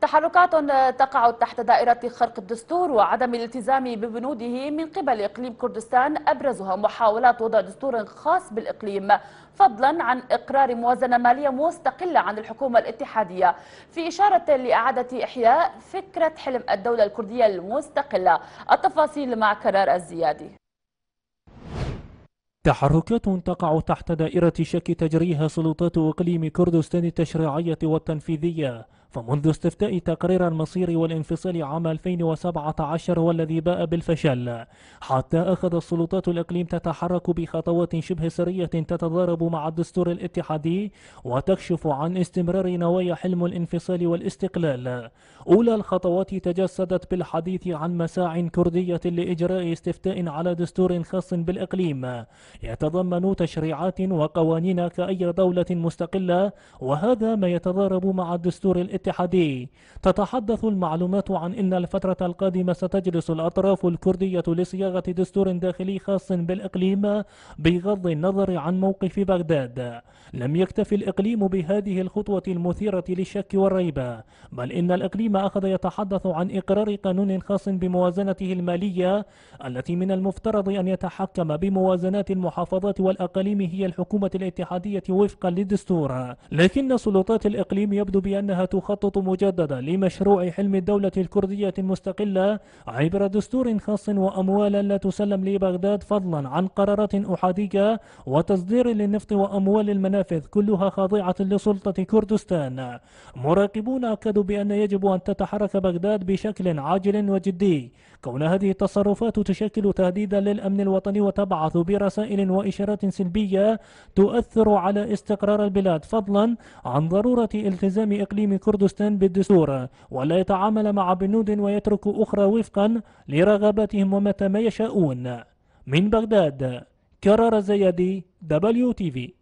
تحركات آه، تقع تحت دائرة خرق الدستور وعدم الالتزام ببنوده من قبل إقليم كردستان أبرزها محاولات وضع دستور خاص بالإقليم فضلا عن إقرار موازنة مالية مستقلة عن الحكومة الاتحادية في إشارة لإعادة إحياء فكرة حلم الدولة الكردية المستقلة التفاصيل مع كرار الزيادي تحركات تقع تحت دائرة شك تجريها سلطات إقليم كردستان التشريعية والتنفيذية فمنذ استفتاء تقرير المصير والانفصال عام 2017 والذي باء بالفشل حتى أخذ السلطات الإقليم تتحرك بخطوات شبه سرية تتضارب مع الدستور الاتحادي وتكشف عن استمرار نوايا حلم الانفصال والاستقلال أولى الخطوات تجسدت بالحديث عن مساع كردية لإجراء استفتاء على دستور خاص بالإقليم يتضمن تشريعات وقوانين كأي دولة مستقلة وهذا ما يتضارب مع الدستور الاتحادي الاتحادي تتحدث المعلومات عن أن الفترة القادمة ستجلس الأطراف الكردية لصياغة دستور داخلي خاص بالإقليم بغض النظر عن موقف بغداد لم يكتف الإقليم بهذه الخطوة المثيرة للشك والريبة بل إن الإقليم أخذ يتحدث عن إقرار قانون خاص بموازنته المالية التي من المفترض أن يتحكم بموازنات المحافظات والأقاليم هي الحكومة الاتحادية وفقا للدستور لكن سلطات الإقليم يبدو بأنها تخ يخطط مجددا لمشروع حلم الدولة الكردية المستقلة عبر دستور خاص وأموالا لا تسلم لبغداد فضلا عن قرارات أحادية وتصدير للنفط وأموال المنافذ كلها خاضعة لسلطة كردستان مراقبون أكدوا بأن يجب أن تتحرك بغداد بشكل عاجل وجدي كون هذه التصرفات تشكل تهديدا للأمن الوطني وتبعث برسائل وإشارات سلبية تؤثر على استقرار البلاد فضلا عن ضرورة التزام إقليم كردستان كردستان بالدستور ولا يتعامل مع بنود ويترك أخرى وفقا لرغباتهم ومتى ما يشاءون من بغداد كرر زيادي دبليو تي في